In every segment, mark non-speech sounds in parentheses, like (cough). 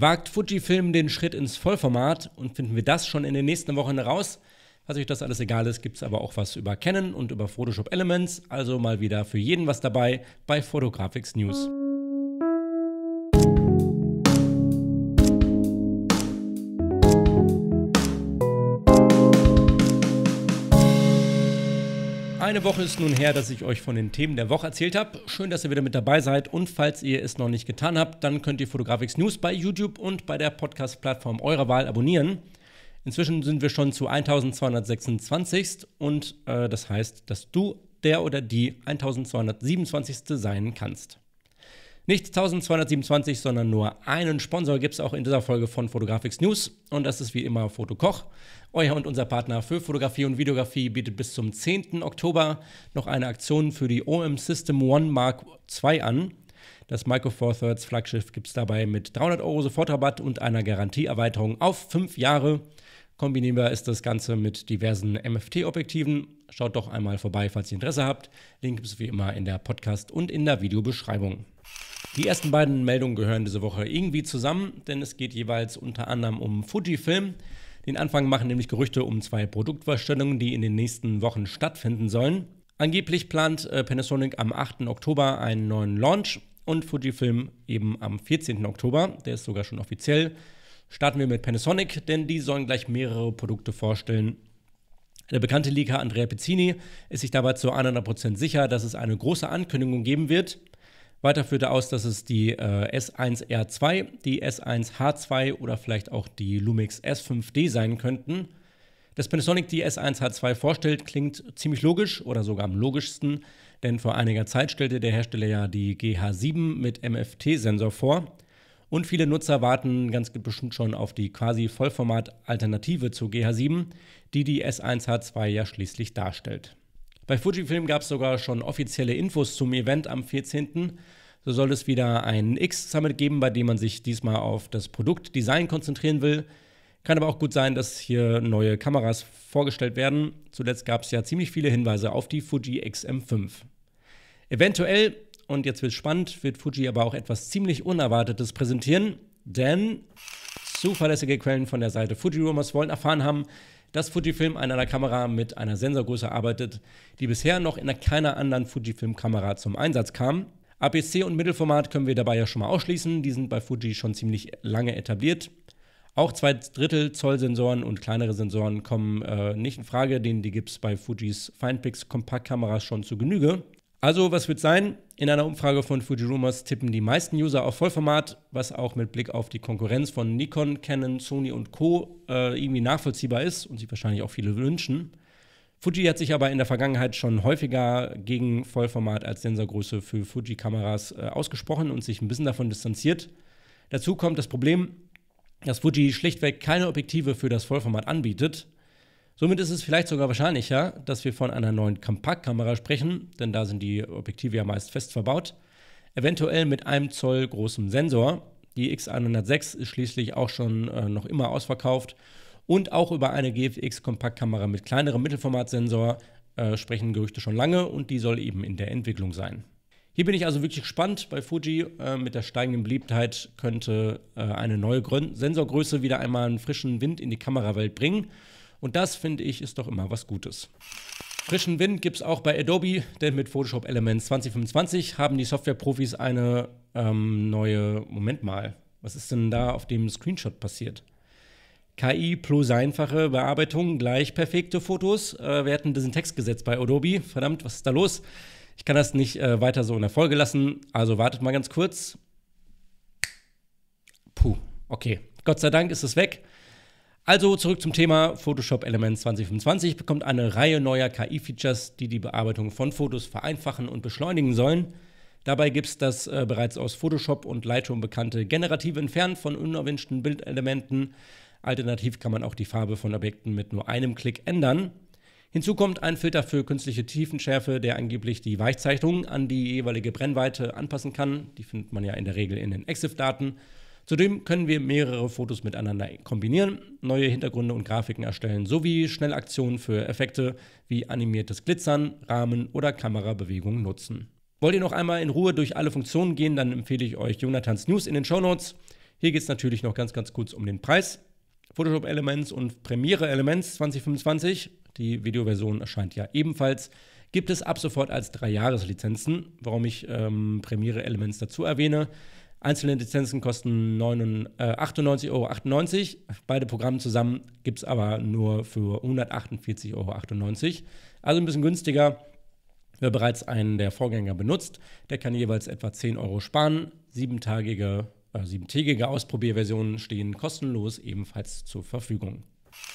Wagt Fujifilm den Schritt ins Vollformat und finden wir das schon in den nächsten Wochen heraus. Falls euch das alles egal ist, gibt es aber auch was über Canon und über Photoshop Elements. Also mal wieder für jeden was dabei bei Photographics News. Eine Woche ist nun her, dass ich euch von den Themen der Woche erzählt habe. Schön, dass ihr wieder mit dabei seid. Und falls ihr es noch nicht getan habt, dann könnt ihr Fotografix News bei YouTube und bei der Podcast-Plattform eurer Wahl abonnieren. Inzwischen sind wir schon zu 1226. und äh, das heißt, dass du der oder die 1227. sein kannst. Nicht 1227, sondern nur einen Sponsor gibt es auch in dieser Folge von Fotografics News. Und das ist wie immer Fotokoch. Euer und unser Partner für Fotografie und Videografie bietet bis zum 10. Oktober noch eine Aktion für die OM System One Mark II an. Das Micro Four Thirds Flaggschiff gibt es dabei mit 300 Euro Sofortrabatt und einer Garantieerweiterung auf 5 Jahre. Kombinierbar ist das Ganze mit diversen MFT-Objektiven. Schaut doch einmal vorbei, falls ihr Interesse habt. Link gibt es wie immer in der Podcast- und in der Videobeschreibung. Die ersten beiden Meldungen gehören diese Woche irgendwie zusammen, denn es geht jeweils unter anderem um Fujifilm. Den Anfang machen nämlich Gerüchte um zwei Produktvorstellungen, die in den nächsten Wochen stattfinden sollen. Angeblich plant äh, Panasonic am 8. Oktober einen neuen Launch und Fujifilm eben am 14. Oktober, der ist sogar schon offiziell. Starten wir mit Panasonic, denn die sollen gleich mehrere Produkte vorstellen. Der bekannte Leaker Andrea Pizzini ist sich dabei zu 100% sicher, dass es eine große Ankündigung geben wird. Weiter führt er aus, dass es die äh, S1R2, die S1H2 oder vielleicht auch die Lumix S5D sein könnten. Dass Panasonic die S1H2 vorstellt, klingt ziemlich logisch oder sogar am logischsten, denn vor einiger Zeit stellte der Hersteller ja die GH7 mit MFT-Sensor vor. Und viele Nutzer warten ganz bestimmt schon auf die quasi Vollformat-Alternative zur GH7, die die S1H2 ja schließlich darstellt. Bei Fujifilm gab es sogar schon offizielle Infos zum Event am 14. So soll es wieder einen X-Summit geben, bei dem man sich diesmal auf das Produktdesign konzentrieren will. Kann aber auch gut sein, dass hier neue Kameras vorgestellt werden. Zuletzt gab es ja ziemlich viele Hinweise auf die Fuji XM5. Eventuell, und jetzt wird es spannend, wird Fuji aber auch etwas ziemlich Unerwartetes präsentieren, denn zuverlässige Quellen von der Seite Fuji Rumors wollen erfahren haben, dass Fujifilm an einer Kamera mit einer Sensorgröße arbeitet, die bisher noch in keiner anderen Fujifilm-Kamera zum Einsatz kam. APS-C und Mittelformat können wir dabei ja schon mal ausschließen, die sind bei Fuji schon ziemlich lange etabliert. Auch zwei Drittel Zoll Sensoren und kleinere Sensoren kommen äh, nicht in Frage, denn die gibt es bei Fujis Finepix Kompaktkameras schon zu Genüge. Also, was wird sein? In einer Umfrage von Fuji Rumors tippen die meisten User auf Vollformat, was auch mit Blick auf die Konkurrenz von Nikon, Canon, Sony und Co. Äh, irgendwie nachvollziehbar ist und sich wahrscheinlich auch viele wünschen. Fuji hat sich aber in der Vergangenheit schon häufiger gegen Vollformat als Sensorgröße für Fuji-Kameras äh, ausgesprochen und sich ein bisschen davon distanziert. Dazu kommt das Problem, dass Fuji schlichtweg keine Objektive für das Vollformat anbietet. Somit ist es vielleicht sogar wahrscheinlicher, dass wir von einer neuen Kompaktkamera sprechen, denn da sind die Objektive ja meist fest verbaut. Eventuell mit einem Zoll großem Sensor. Die X106 ist schließlich auch schon äh, noch immer ausverkauft. Und auch über eine GFX-Kompaktkamera mit kleinerem Mittelformatsensor äh, sprechen Gerüchte schon lange und die soll eben in der Entwicklung sein. Hier bin ich also wirklich gespannt. Bei Fuji äh, mit der steigenden Beliebtheit könnte äh, eine neue Grön Sensorgröße wieder einmal einen frischen Wind in die Kamerawelt bringen. Und das, finde ich, ist doch immer was Gutes. Frischen Wind gibt es auch bei Adobe, denn mit Photoshop Elements 2025 haben die Softwareprofis eine ähm, neue. Moment mal, was ist denn da auf dem Screenshot passiert? KI plus einfache Bearbeitung gleich perfekte Fotos. Äh, wir hatten diesen Text gesetzt bei Adobe. Verdammt, was ist da los? Ich kann das nicht äh, weiter so in der Folge lassen. Also wartet mal ganz kurz. Puh, okay. Gott sei Dank ist es weg. Also zurück zum Thema Photoshop Elements 2025 bekommt eine Reihe neuer KI-Features, die die Bearbeitung von Fotos vereinfachen und beschleunigen sollen. Dabei gibt es das äh, bereits aus Photoshop und Lightroom bekannte generative Entfernen von unerwünschten Bildelementen. Alternativ kann man auch die Farbe von Objekten mit nur einem Klick ändern. Hinzu kommt ein Filter für künstliche Tiefenschärfe, der angeblich die Weichzeichnung an die jeweilige Brennweite anpassen kann. Die findet man ja in der Regel in den EXIF-Daten. Zudem können wir mehrere Fotos miteinander kombinieren, neue Hintergründe und Grafiken erstellen, sowie Schnellaktionen für Effekte wie animiertes Glitzern, Rahmen oder Kamerabewegungen nutzen. Wollt ihr noch einmal in Ruhe durch alle Funktionen gehen, dann empfehle ich euch Jonathans News in den Show Notes. Hier geht es natürlich noch ganz, ganz kurz um den Preis. Photoshop Elements und Premiere Elements 2025, die Videoversion erscheint ja ebenfalls, gibt es ab sofort als Dreijahreslizenzen, warum ich ähm, Premiere Elements dazu erwähne. Einzelne Lizenzen kosten 98,98 äh, Euro. Beide Programme zusammen gibt es aber nur für 148,98 Euro. Also ein bisschen günstiger. Wer bereits einen der Vorgänger benutzt, der kann jeweils etwa 10 Euro sparen. Siebentagige, äh, siebentägige Ausprobierversionen stehen kostenlos ebenfalls zur Verfügung.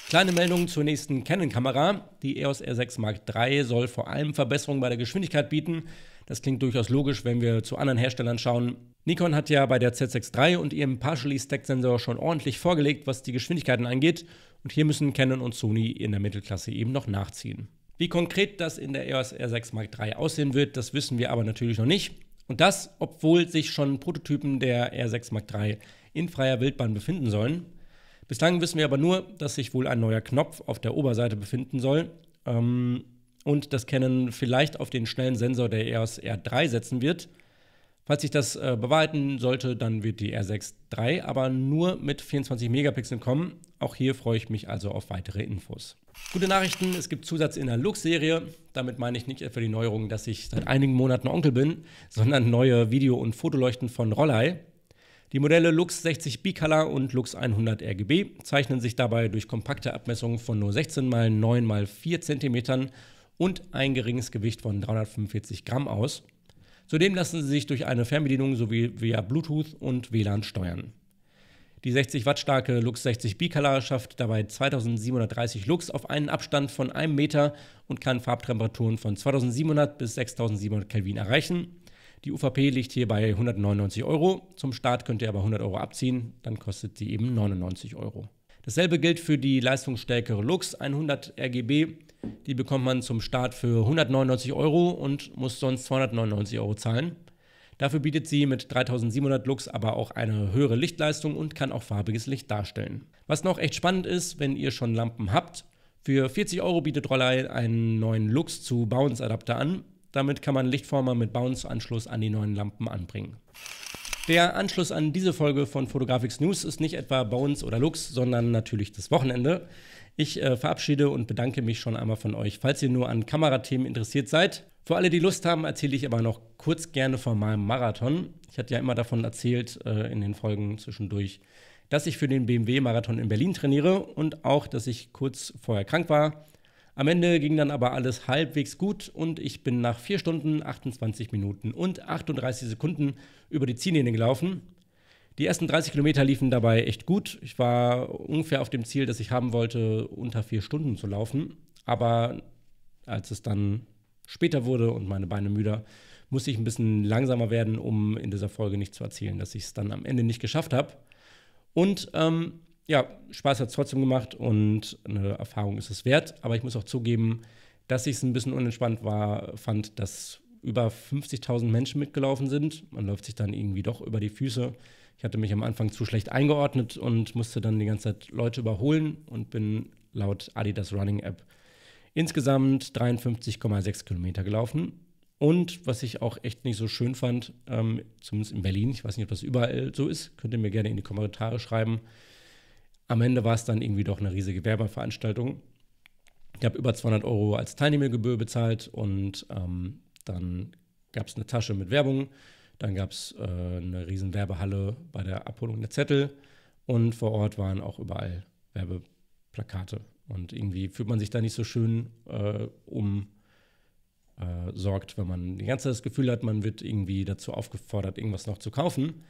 Kleine Meldung zur nächsten Canon-Kamera. Die EOS R6 Mark III soll vor allem Verbesserungen bei der Geschwindigkeit bieten. Das klingt durchaus logisch, wenn wir zu anderen Herstellern schauen. Nikon hat ja bei der Z6 III und ihrem Partially Stacked Sensor schon ordentlich vorgelegt, was die Geschwindigkeiten angeht. Und hier müssen Canon und Sony in der Mittelklasse eben noch nachziehen. Wie konkret das in der EOS R6 Mark III aussehen wird, das wissen wir aber natürlich noch nicht. Und das, obwohl sich schon Prototypen der R6 Mark III in freier Wildbahn befinden sollen. Bislang wissen wir aber nur, dass sich wohl ein neuer Knopf auf der Oberseite befinden soll ähm, und das Canon vielleicht auf den schnellen Sensor der EOS R3 setzen wird. Falls sich das äh, bewahrheiten sollte, dann wird die R6 III aber nur mit 24 Megapixeln kommen. Auch hier freue ich mich also auf weitere Infos. Gute Nachrichten, es gibt Zusatz in der lux serie Damit meine ich nicht etwa die Neuerung, dass ich seit einigen Monaten Onkel bin, sondern neue Video- und Fotoleuchten von Rollei. Die Modelle Lux 60 B-Color und Lux 100 RGB zeichnen sich dabei durch kompakte Abmessungen von nur 16 x 9 x 4 cm und ein geringes Gewicht von 345 Gramm aus. Zudem lassen sie sich durch eine Fernbedienung sowie via Bluetooth und WLAN steuern. Die 60 Watt starke Lux 60 B-Color schafft dabei 2730 Lux auf einen Abstand von einem Meter und kann Farbtemperaturen von 2700 bis 6700 Kelvin erreichen. Die UVP liegt hier bei 199 Euro. Zum Start könnt ihr aber 100 Euro abziehen, dann kostet sie eben 99 Euro. Dasselbe gilt für die leistungsstärkere Lux 100 RGB. Die bekommt man zum Start für 199 Euro und muss sonst 299 Euro zahlen. Dafür bietet sie mit 3700 Lux aber auch eine höhere Lichtleistung und kann auch farbiges Licht darstellen. Was noch echt spannend ist, wenn ihr schon Lampen habt, für 40 Euro bietet Rollei einen neuen Lux zu Bounce Adapter an. Damit kann man Lichtformer mit Bounce-Anschluss an die neuen Lampen anbringen. Der Anschluss an diese Folge von Photographics News ist nicht etwa Bones oder Lux, sondern natürlich das Wochenende. Ich äh, verabschiede und bedanke mich schon einmal von euch, falls ihr nur an Kamerathemen interessiert seid. Für alle, die Lust haben, erzähle ich aber noch kurz gerne von meinem Marathon. Ich hatte ja immer davon erzählt äh, in den Folgen zwischendurch, dass ich für den BMW-Marathon in Berlin trainiere und auch, dass ich kurz vorher krank war am Ende ging dann aber alles halbwegs gut und ich bin nach 4 Stunden, 28 Minuten und 38 Sekunden über die Ziellinie gelaufen. Die ersten 30 Kilometer liefen dabei echt gut. Ich war ungefähr auf dem Ziel, das ich haben wollte, unter 4 Stunden zu laufen. Aber als es dann später wurde und meine Beine müder, musste ich ein bisschen langsamer werden, um in dieser Folge nicht zu erzählen, dass ich es dann am Ende nicht geschafft habe. Und ähm, ja, Spaß hat es trotzdem gemacht und eine Erfahrung ist es wert. Aber ich muss auch zugeben, dass ich es ein bisschen unentspannt war, fand, dass über 50.000 Menschen mitgelaufen sind. Man läuft sich dann irgendwie doch über die Füße. Ich hatte mich am Anfang zu schlecht eingeordnet und musste dann die ganze Zeit Leute überholen und bin laut Adidas Running App insgesamt 53,6 Kilometer gelaufen. Und was ich auch echt nicht so schön fand, ähm, zumindest in Berlin, ich weiß nicht, ob das überall so ist, könnt ihr mir gerne in die Kommentare schreiben, am Ende war es dann irgendwie doch eine riesige Werbeveranstaltung. Ich habe über 200 Euro als Teilnehmergebühr bezahlt und ähm, dann gab es eine Tasche mit Werbung, dann gab es äh, eine riesen Werbehalle bei der Abholung der Zettel und vor Ort waren auch überall Werbeplakate. Und irgendwie fühlt man sich da nicht so schön äh, um äh, wenn man die ganze Zeit das Gefühl hat, man wird irgendwie dazu aufgefordert, irgendwas noch zu kaufen.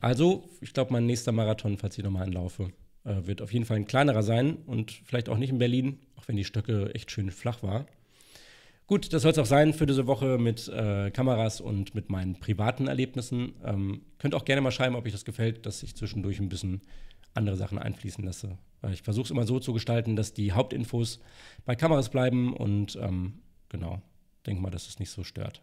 Also, ich glaube, mein nächster Marathon, falls ich nochmal anlaufe, äh, wird auf jeden Fall ein kleinerer sein und vielleicht auch nicht in Berlin, auch wenn die Stöcke echt schön flach war. Gut, das soll es auch sein für diese Woche mit äh, Kameras und mit meinen privaten Erlebnissen. Ähm, könnt auch gerne mal schreiben, ob euch das gefällt, dass ich zwischendurch ein bisschen andere Sachen einfließen lasse. Äh, ich versuche es immer so zu gestalten, dass die Hauptinfos bei Kameras bleiben und ähm, genau, denke mal, dass es nicht so stört.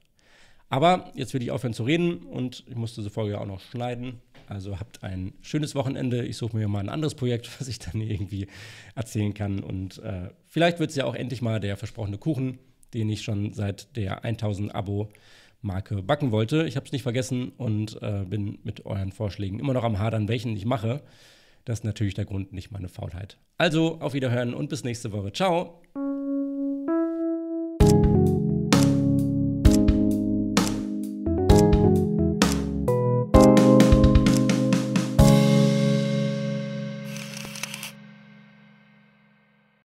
Aber jetzt will ich aufhören zu reden und ich musste diese Folge auch noch schneiden. Also habt ein schönes Wochenende. Ich suche mir mal ein anderes Projekt, (laughs) was ich dann irgendwie erzählen kann. Und äh, vielleicht wird es ja auch endlich mal der versprochene Kuchen, den ich schon seit der 1000 Abo Marke backen wollte. Ich habe es nicht vergessen und äh, bin mit euren Vorschlägen immer noch am Hadern, welchen ich mache. Das ist natürlich der Grund, nicht meine Faulheit. Also auf Wiederhören und bis nächste Woche. Ciao!